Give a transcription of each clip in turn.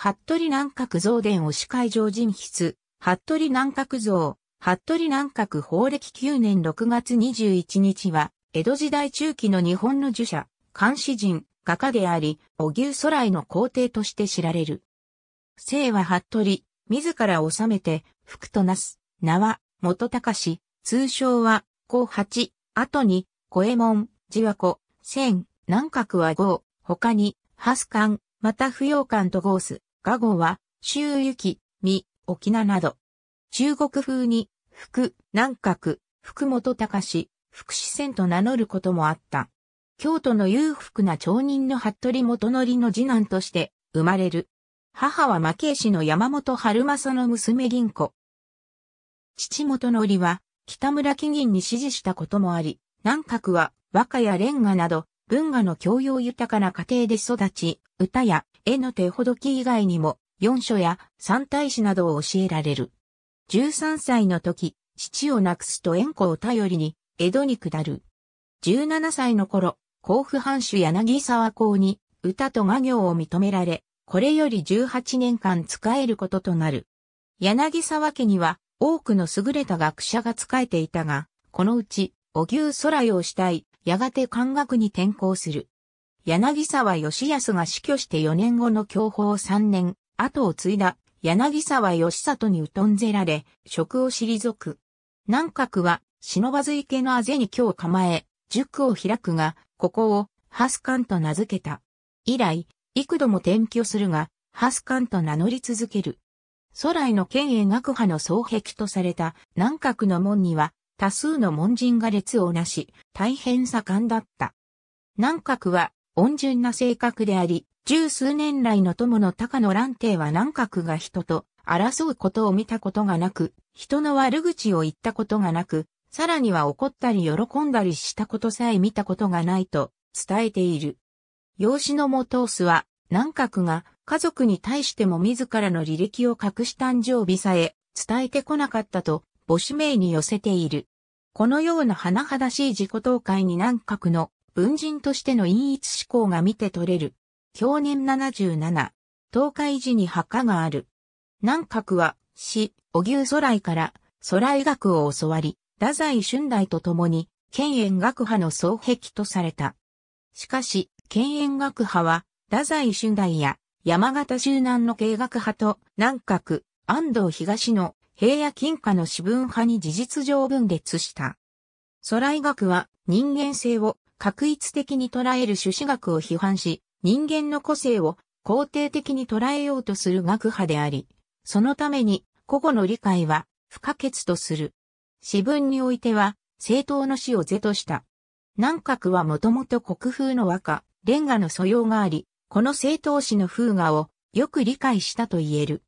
服部南閣造伝を司会上人筆、服部南閣造、服部南閣法暦9年6月21日は、江戸時代中期の日本の儒者、漢詩人、画家であり、お牛空来の皇帝として知られる。姓は服部、自ら治めて、福となす、名は、元隆、通称は、後八、後に、小右衛門、地和子、千、南閣は五、他に、ハスカン、また不要館とゴース。画語は、周雪、美、沖縄など。中国風に、福、南閣、福本隆、福士仙と名乗ることもあった。京都の裕福な町人の服部元則の次男として生まれる。母は負け氏の山本春正の娘銀子。父元則は北村起銀に支持したこともあり、南閣は和歌やレンガなど文化の教養豊かな家庭で育ち、歌や絵の手ほどき以外にも、四書や三大詩などを教えられる。13歳の時、父を亡くすと縁故を頼りに、江戸に下る。17歳の頃、甲府藩主柳沢公に、歌と画業を認められ、これより18年間使えることとなる。柳沢家には、多くの優れた学者が仕えていたが、このうち、お牛空用したい、やがて漢学に転校する。柳沢義康が死去して4年後の享保3年、後を継いだ柳沢義里に疎んぜられ、職を退く。南閣は、忍ばず池のあぜに今日構え、塾を開くが、ここを、ハスカンと名付けた。以来、幾度も転居するが、ハスカンと名乗り続ける。祖来の県営学派の双壁とされた南閣の門には、多数の門人が列をなし、大変盛んだった。南閣は温順な性格であり、十数年来の友の高野蘭亭は南閣が人と争うことを見たことがなく、人の悪口を言ったことがなく、さらには怒ったり喜んだりしたことさえ見たことがないと伝えている。養子の元オすは、南閣が家族に対しても自らの履歴を隠し誕生日さえ伝えてこなかったと母子名に寄せている。このような甚だしい自己倒壊に南閣の文人としての陰逸思考が見て取れる。享年77、東海寺に墓がある。南閣は、死、小牛空来から、空来学を教わり、太宰春代と共に、県縁学派の双壁とされた。しかし、県縁学派は、太宰春代や、山形周南の経学派と、南閣、安藤東の、平野金華の私文派に事実上分裂した。空来学は、人間性を確一的に捉える朱子学を批判し、人間の個性を肯定的に捉えようとする学派であり、そのために個々の理解は不可欠とする。詩文においては、正当の死を是とした。南閣はもともと国風の和歌、レンガの素養があり、この正当詩の風雅をよく理解したと言える。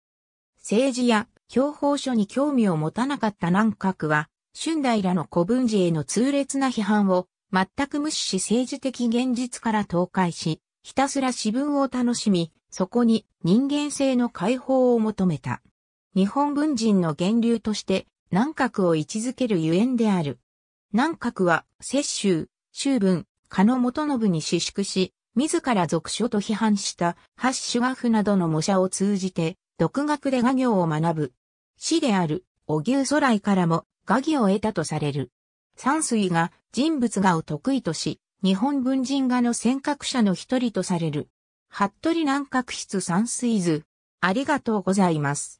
政治や標法書に興味を持たなかった南閣は、春代らの古文字への痛烈な批判を全く無視し政治的現実から倒壊し、ひたすら私文を楽しみ、そこに人間性の解放を求めた。日本文人の源流として南閣を位置づけるゆえんである。南閣は摂州、州文、加野元信に私縮し、自ら俗書と批判した八種学などの模写を通じて、独学で画業を学ぶ。師である、小牛空来からも画技を得たとされる。山水が人物画を得意とし、日本文人画の尖閣者の一人とされる。服部南閣室山水図。ありがとうございます。